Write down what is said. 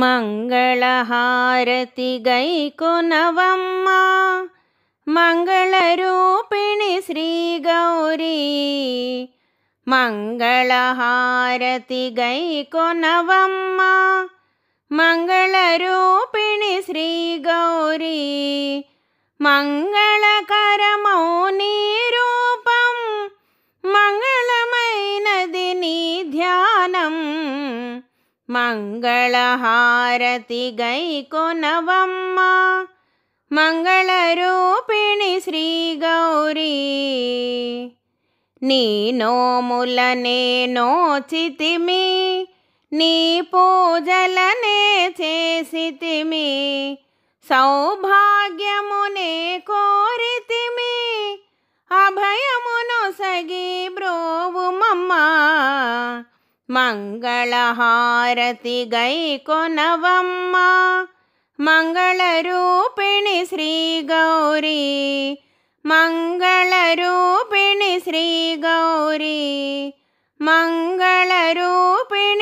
मङ्गलहारतिगै कोनवम्मा मङ्गलरूपिणि श्री गौरी मङ्गलहारतिगै कोनवम्मा मलरूपिणि श्री गौरी मङ्गलकर మంగళహారతి గై కొనవమ్మ మంగళరూపిణి శ్రీ గౌరీ నీ నోములనే నోచితిమి నీ పూజలనే చేసితిమి సౌభాగ్యమునే కోరి മംഗളഹാരതി ഗൈകൊനവമ്മ മംഗളരൂപിണി ശ്രീ ഗൗരി മംഗളരൂപിണി ശ്രീ ഗൗരി മംഗളരൂപിണി